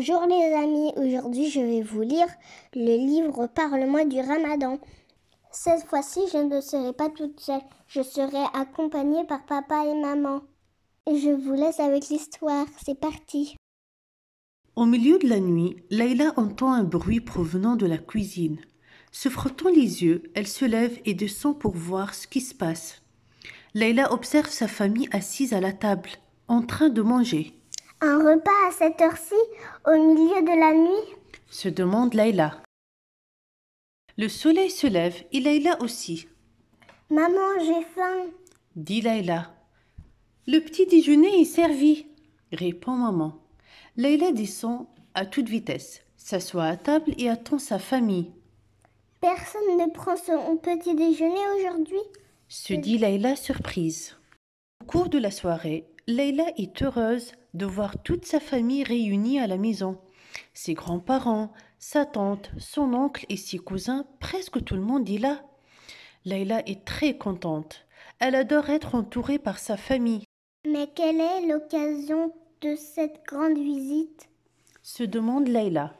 Bonjour les amis, aujourd'hui je vais vous lire le livre Parle-moi du Ramadan. Cette fois-ci, je ne serai pas toute seule, je serai accompagnée par papa et maman. Et Je vous laisse avec l'histoire, c'est parti. Au milieu de la nuit, Layla entend un bruit provenant de la cuisine. Se frottant les yeux, elle se lève et descend pour voir ce qui se passe. Layla observe sa famille assise à la table, en train de manger. Un repas à cette heure-ci, au milieu de la nuit se demande Layla. Le soleil se lève et Layla aussi. Maman, j'ai faim, dit Layla. Le petit déjeuner est servi, répond maman. Layla descend à toute vitesse, s'assoit à table et attend sa famille. Personne ne prend son petit déjeuner aujourd'hui, se dit Layla surprise. Au cours de la soirée, Layla est heureuse de voir toute sa famille réunie à la maison. Ses grands-parents, sa tante, son oncle et ses cousins, presque tout le monde est là. Layla est très contente. Elle adore être entourée par sa famille. Mais quelle est l'occasion de cette grande visite se demande Layla.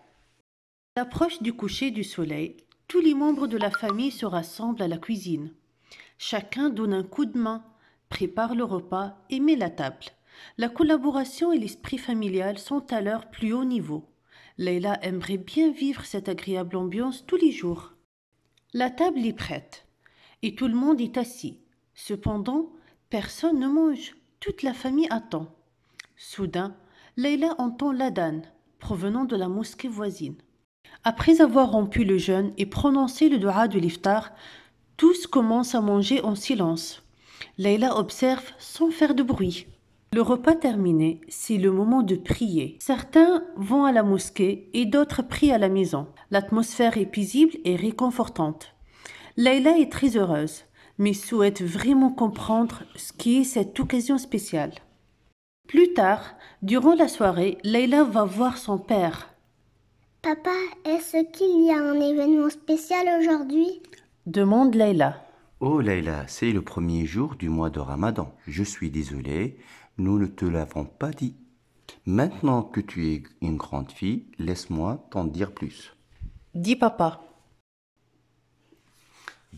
L'approche du coucher du soleil, tous les membres de la famille se rassemblent à la cuisine. Chacun donne un coup de main, prépare le repas et met la table. La collaboration et l'esprit familial sont à leur plus haut niveau. Leïla aimerait bien vivre cette agréable ambiance tous les jours. La table est prête et tout le monde est assis. Cependant, personne ne mange. Toute la famille attend. Soudain, Leïla entend l'adhan provenant de la mosquée voisine. Après avoir rompu le jeûne et prononcé le doha de l'iftar, tous commencent à manger en silence. Leila observe sans faire de bruit. Le repas terminé, c'est le moment de prier. Certains vont à la mosquée et d'autres prient à la maison. L'atmosphère est paisible et réconfortante. Leila est très heureuse, mais souhaite vraiment comprendre ce qui est cette occasion spéciale. Plus tard, durant la soirée, Leila va voir son père. Papa, est-ce qu'il y a un événement spécial aujourd'hui demande Leila. Oh Leila, c'est le premier jour du mois de Ramadan. Je suis désolée, nous ne te l'avons pas dit. Maintenant que tu es une grande fille, laisse-moi t'en dire plus. Dis papa.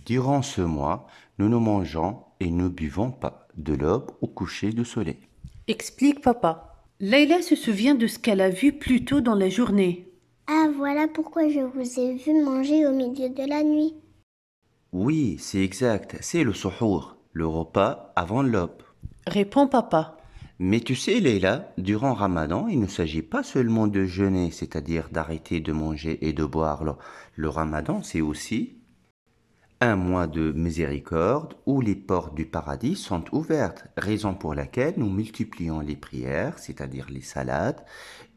Durant ce mois, nous ne mangeons et ne buvons pas de l'aube au coucher du soleil. Explique papa. Leila se souvient de ce qu'elle a vu plus tôt dans la journée. Ah voilà pourquoi je vous ai vu manger au milieu de la nuit. Oui, c'est exact, c'est le sohour, le repas avant l'aube. Répond papa. Mais tu sais, Leila, durant Ramadan, il ne s'agit pas seulement de jeûner, c'est-à-dire d'arrêter de manger et de boire. Le, Ramadan, c'est aussi un mois de miséricorde où les portes du paradis sont ouvertes, raison pour laquelle nous multiplions les prières, c'est-à-dire les salades,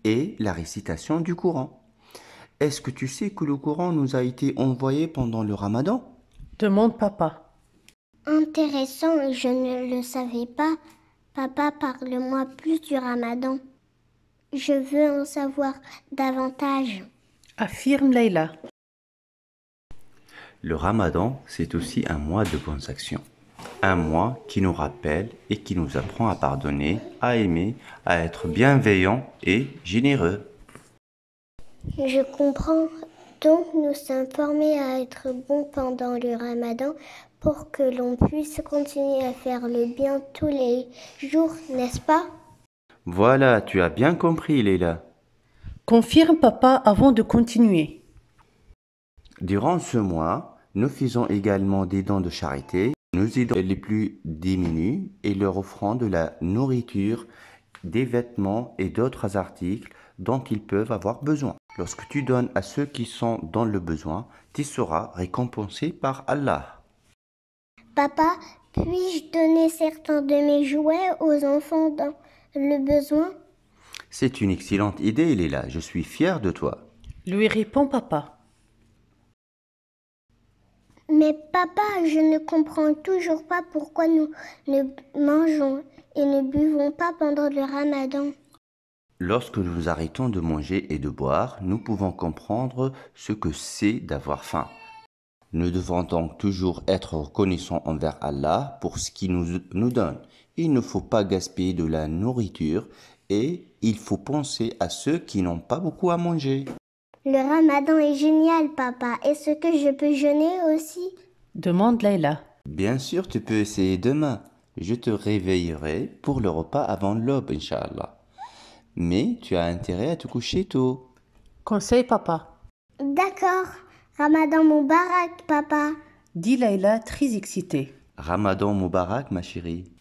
et la récitation du courant. Est-ce que tu sais que le courant nous a été envoyé pendant le Ramadan Demande papa. Intéressant, je ne le savais pas. Papa, parle-moi plus du ramadan. Je veux en savoir davantage. Affirme Leïla. Le ramadan, c'est aussi un mois de bonnes actions. Un mois qui nous rappelle et qui nous apprend à pardonner, à aimer, à être bienveillant et généreux. Je comprends, donc nous sommes formés à être bons pendant le ramadan pour que l'on puisse continuer à faire le bien tous les jours, n'est-ce pas Voilà, tu as bien compris, Leila. Confirme papa avant de continuer. Durant ce mois, nous faisons également des dons de charité. Nous aidons les plus démunis et leur offrons de la nourriture, des vêtements et d'autres articles dont ils peuvent avoir besoin. Lorsque tu donnes à ceux qui sont dans le besoin, tu seras récompensé par Allah. Papa, puis-je donner certains de mes jouets aux enfants dans le besoin C'est une excellente idée, Lila. Je suis fier de toi. Lui répond papa. Mais papa, je ne comprends toujours pas pourquoi nous ne mangeons et ne buvons pas pendant le ramadan. Lorsque nous arrêtons de manger et de boire, nous pouvons comprendre ce que c'est d'avoir faim. Nous devons donc toujours être reconnaissants envers Allah pour ce qu'il nous, donne. Il ne faut pas gaspiller de la nourriture et il faut penser à ceux qui n'ont pas beaucoup à manger. Le ramadan est génial, papa. Est-ce que je peux jeûner aussi Demande Leïla. Bien sûr, tu peux essayer demain. Je te réveillerai pour le repas avant l'aube, Inch'Allah. Mais tu as intérêt à te coucher tôt. Conseil papa. D'accord. Ramadan Moubarak, papa. Dit Laila très excitée. Ramadan Moubarak, ma chérie.